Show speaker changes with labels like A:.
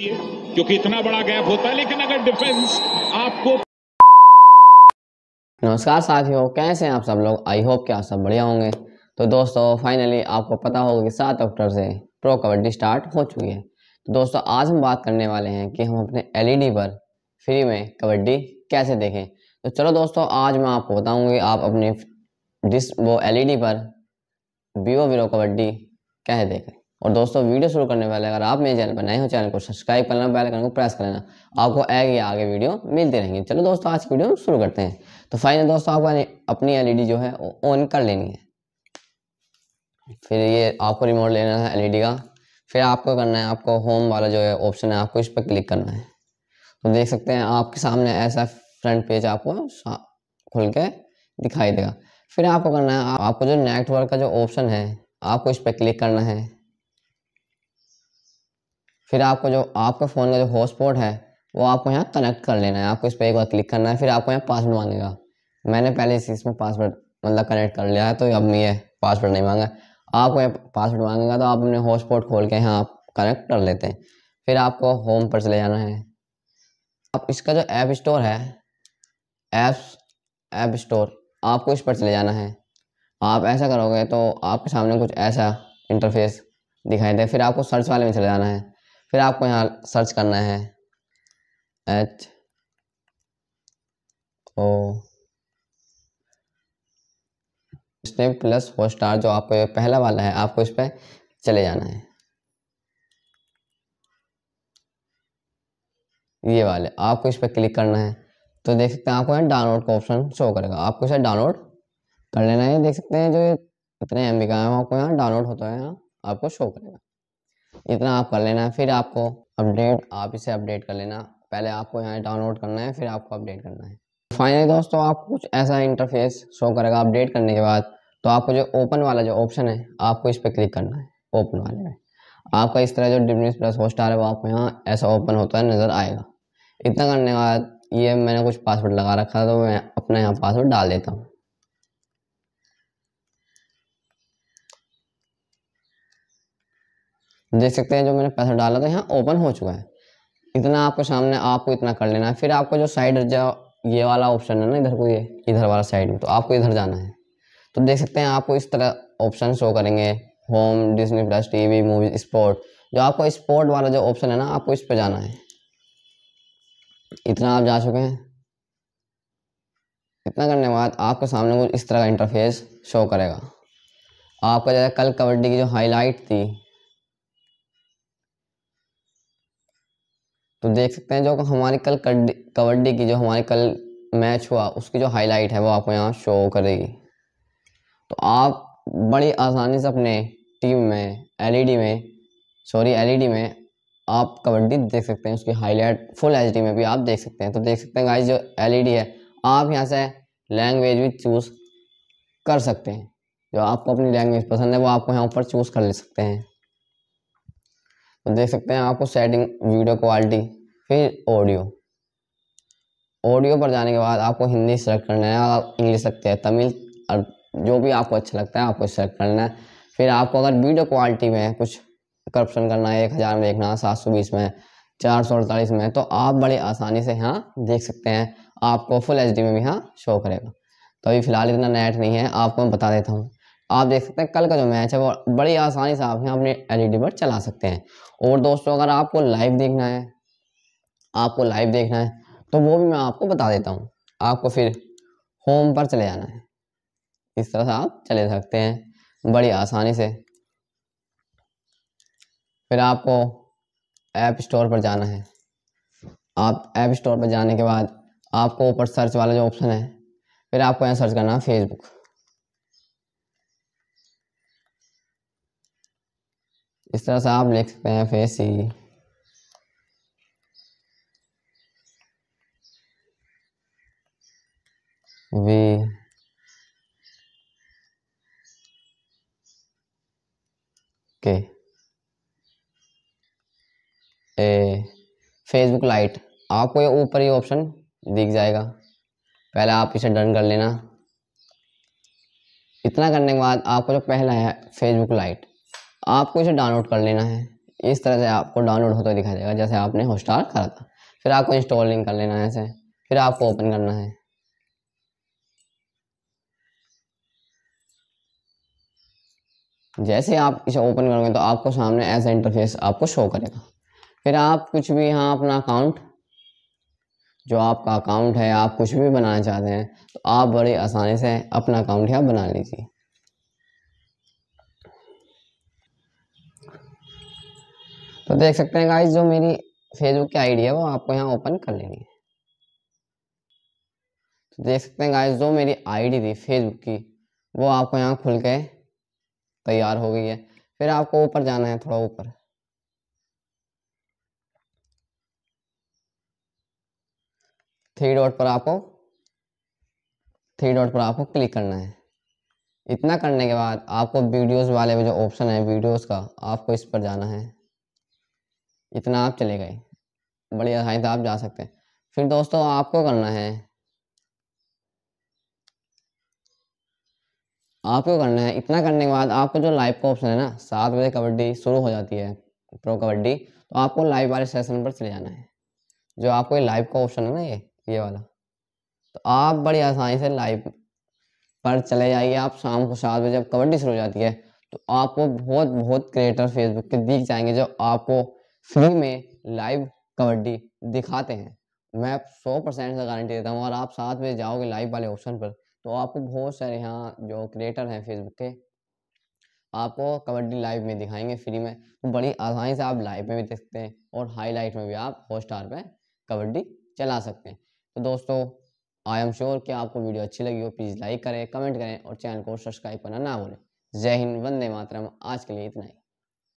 A: क्योंकि इतना बड़ा गैप होता है लेकिन अगर डिफेंस आपको नमस्कार साथियों कैसे हैं आप सब लोग आई होप कि आप सब बढ़िया होंगे तो दोस्तों फाइनली आपको पता होगा कि सात अक्टूबर से प्रो कबड्डी स्टार्ट हो चुकी है तो दोस्तों आज हम बात करने वाले हैं कि हम अपने एलईडी e पर फ्री में कबड्डी कैसे देखें तो चलो दोस्तों आज मैं आपको बताऊंगी आप अपने डिस वो एलईडी e पर वीवो वीरो कबड्डी कैसे देखें और दोस्तों वीडियो शुरू करने वाले अगर आप मेरे चैनल पर नए हो चैनल को सब्सक्राइब करना बेल आइकन को प्रेस कर लेना आपको आगे आगे वीडियो मिलते रहेंगे चलो दोस्तों आज की वीडियो हम शुरू करते हैं तो फाइनल दोस्तों आपको अपनी एलईडी e जो है ऑन कर लेनी है फिर ये आपको रिमोट लेना है एलईडी e का फिर आपको करना है आपको होम वाला जो है ऑप्शन है आपको इस पर क्लिक करना है तो देख सकते हैं आपके सामने ऐसा फ्रंट पेज आपको खुल के दिखाई देगा फिर आपको करना है आपको जो नेटवर्क का जो ऑप्शन है आपको इस पर क्लिक करना है फिर आपको जो आपके फ़ोन का जो हॉटस्पॉट है वो आपको यहाँ कनेक्ट कर लेना है आपको इस पर एक बार क्लिक करना है फिर आपको यहाँ पासवर्ड मांगेगा मैंने पहले इस इसमें पासवर्ड मतलब कनेक्ट कर लिया है तो अब ये पासवर्ड नहीं मांगा आपको यहाँ पासवर्ड मांगेगा तो आप अपने हॉटस्पॉट खोल के यहाँ आप कनेक्ट कर लेते हैं फिर आपको होम पर चले जाना है अब इसका जो ऐप स्टोर है ऐप ऐप स्टोर आपको इस पर चले जाना है आप ऐसा करोगे तो आपके सामने कुछ ऐसा इंटरफेस दिखाई दे फिर आपको सर्च वाले में चले जाना है फिर आपको यहाँ सर्च करना है H O snap plus four star जो आपको पहला वाला है आपको इस पर चले जाना है ये वाले आपको इस पर क्लिक करना है तो देख सकते हैं आपको यहाँ डाउनलोड का ऑप्शन शो करेगा आपको इसे डाउनलोड कर लेना है देख सकते हैं जो इतने एम बी का है आपको यहाँ डाउनलोड होता है यहाँ आपको शो करेगा इतना आप कर लेना है फिर आपको अपडेट आप इसे अपडेट कर लेना पहले आपको यहाँ डाउनलोड करना है फिर आपको अपडेट करना है फाइनली दोस्तों आपको कुछ ऐसा इंटरफेस शो करेगा अपडेट करने के बाद तो आपको जो ओपन वाला जो ऑप्शन है आपको इस पर क्लिक करना है ओपन वाले में आपका इस तरह जो डिमनिस प्लस होस्टार है वो आपको यहाँ ऐसा ओपन होता है नज़र आएगा इतना करने के बाद ये मैंने कुछ पासवर्ड लगा रखा है तो मैं अपना यहाँ पासवर्ड डाल देता हूँ देख सकते हैं जो मैंने पैसा डाला तो यहाँ ओपन हो चुका है इतना आपको सामने आपको इतना कर लेना है फिर आपको जो साइड जो ये वाला ऑप्शन है ना इधर को ये इधर वाला साइड में तो आपको इधर जाना है तो देख सकते हैं आपको इस तरह ऑप्शन शो करेंगे home Disney plus TV movie मूवी स्पोर्ट जो आपको स्पोर्ट वाला जो ऑप्शन है ना आपको इस पर जाना है इतना आप जा चुके हैं इतना करने के बाद आपके सामने कुछ इस तरह का इंटरफेस शो करेगा आपका जैसे कल कबड्डी की जो हाईलाइट थी तो देख सकते हैं जो हमारी कल कबड्डी की जो हमारे कल मैच हुआ उसकी जो हाईलाइट है वो आपको यहाँ शो करेगी तो आप बड़ी आसानी से अपने टीम में एलईडी e में सॉरी एलईडी e में आप कबड्डी देख सकते हैं उसकी हाईलाइट फुल एच में भी आप देख सकते हैं तो देख सकते हैं गाइस जो एल e है आप यहाँ से लैंग्वेज भी चूज़ कर सकते हैं जो आपको अपनी लैंग्वेज पसंद है वो आपको यहाँ पर चूज़ कर ले सकते हैं तो देख सकते हैं आपको सेटिंग वीडियो क्वालिटी फिर ऑडियो ऑडियो पर जाने के बाद आपको हिंदी सेलेक्ट करना है और आप इंग्लिश सकते हैं तमिल और जो भी आपको अच्छा लगता है आपको सेलेक्ट करना है फिर आपको अगर वीडियो क्वालिटी में कुछ करप्शन करना है एक हज़ार में देखना है सात सौ बीस में चार सौ अड़तालीस में तो आप बड़े आसानी से यहाँ देख सकते हैं आपको फुल एच में भी यहाँ शो करेगा तो अभी फ़िलहाल इतना नेट नहीं है आपको मैं बता देता हूँ आप देख सकते हैं कल का जो मैच है वो बड़ी आसानी से आप यहाँ अपने एल e पर चला सकते हैं और दोस्तों अगर आपको लाइव देखना है आपको लाइव देखना है तो वो भी मैं आपको बता देता हूँ आपको फिर होम पर चले जाना है इस तरह से आप चले सकते हैं बड़ी आसानी से फिर आपको ऐप स्टोर पर जाना है आप ऐप स्टोर पर जाने के बाद आपको ऊपर सर्च वाला जो ऑप्शन है फिर आपको यहाँ सर्च करना है फेसबुक इस तरह से आप लिख सकते हैं फेसी C v k A Facebook lite आपको ये ऊपर ही ऑप्शन दिख जाएगा पहले आप इसे डन कर लेना इतना करने के बाद आपको जो पहला है फेसबुक लाइट आपको इसे डाउनलोड कर लेना है इस तरह से आपको डाउनलोड होता दिखाई देगा जैसे आपने हॉस्टार करा था फिर आपको इंस्टॉलिंग कर लेना है ऐसे फिर आपको ओपन करना है जैसे आप इसे ओपन करोगे तो आपको सामने ऐसा इंटरफेस आपको शो करेगा फिर आप कुछ भी यहाँ अपना अकाउंट जो आपका अकाउंट है आप कुछ भी बनाना चाहते हैं तो आप बड़े आसानी से अपना अकाउंट यहाँ बना लीजिए तो देख सकते हैं गाइस जो मेरी फेसबुक की आईडी है वो आपको यहाँ ओपन कर लेनी है तो देख सकते हैं गाइस जो मेरी आईडी थी फेसबुक की वो आपको यहाँ खुल के तैयार हो गई है फिर आपको ऊपर जाना है थोड़ा ऊपर थ्री डॉट पर आपको थ्री डॉट पर आपको क्लिक करना है इतना करने के बाद आपको वीडियोस वाले में जो ऑप्शन है वीडियोस का आपको इस पर जाना है इतना आप चले गए बढ़िया तो आप जा सकते हैं फिर दोस्तों आपको करना है आपको करना है इतना करने के बाद आपको जो लाइव का ऑप्शन है ना सात बजे कबड्डी शुरू हो जाती है प्रो कबड्डी तो आपको लाइव वाले सेशन पर चले जाना है जो आपको ये लाइव का ऑप्शन है ना ये ये वाला तो आप बड़ी आसानी से लाइव पर चले जाइए आप शाम को सात बजे जब कबड्डी शुरू हो जाती है तो आपको बहुत बहुत क्रिएटर फेसबुक के दिख जाएंगे जो आपको फ्री में लाइव कबड्डी दिखाते हैं मैं सौ परसेंट से गारंटी देता हूँ और आप साथ में जाओगे लाइव वाले ऑप्शन पर तो आपको बहुत सारे यहाँ जो क्रिएटर हैं फेसबुक के आपको कबड्डी लाइव में दिखाएंगे फ्री में तो बड़ी आसानी से आप लाइव में भी देख सकते हैं और हाईलाइट में भी आप हॉटस्टार पर कबड्डी चला सकते हैं तो दोस्तों आई एम श्योर कि आपको वीडियो अच्छी लगी हो प्लीज़ लाइक करें कमेंट करें और चैनल को सब्सक्राइब करना ना भूलें जय हिंद वंदे मातरम आज के लिए इतना ही